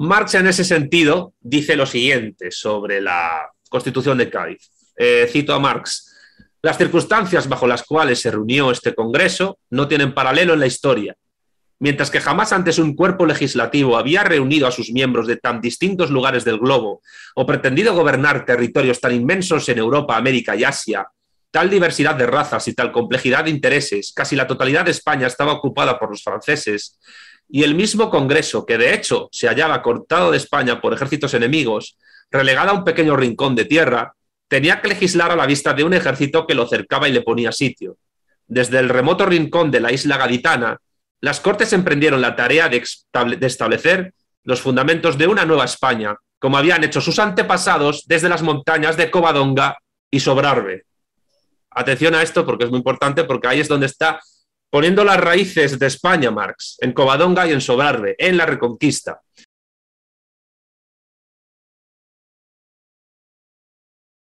Marx en ese sentido dice lo siguiente sobre la Constitución de Cádiz. Eh, cito a Marx. Las circunstancias bajo las cuales se reunió este Congreso no tienen paralelo en la historia. Mientras que jamás antes un cuerpo legislativo había reunido a sus miembros de tan distintos lugares del globo o pretendido gobernar territorios tan inmensos en Europa, América y Asia, Tal diversidad de razas y tal complejidad de intereses, casi la totalidad de España estaba ocupada por los franceses, y el mismo Congreso, que de hecho se hallaba cortado de España por ejércitos enemigos, relegada a un pequeño rincón de tierra, tenía que legislar a la vista de un ejército que lo cercaba y le ponía sitio. Desde el remoto rincón de la isla gaditana, las Cortes emprendieron la tarea de, establecer los fundamentos de una nueva España, como habían hecho sus antepasados desde las montañas de Covadonga y Sobrarbe. Atención a esto porque es muy importante, porque ahí es donde está poniendo las raíces de España, Marx, en Covadonga y en Sobrarbe, en la Reconquista.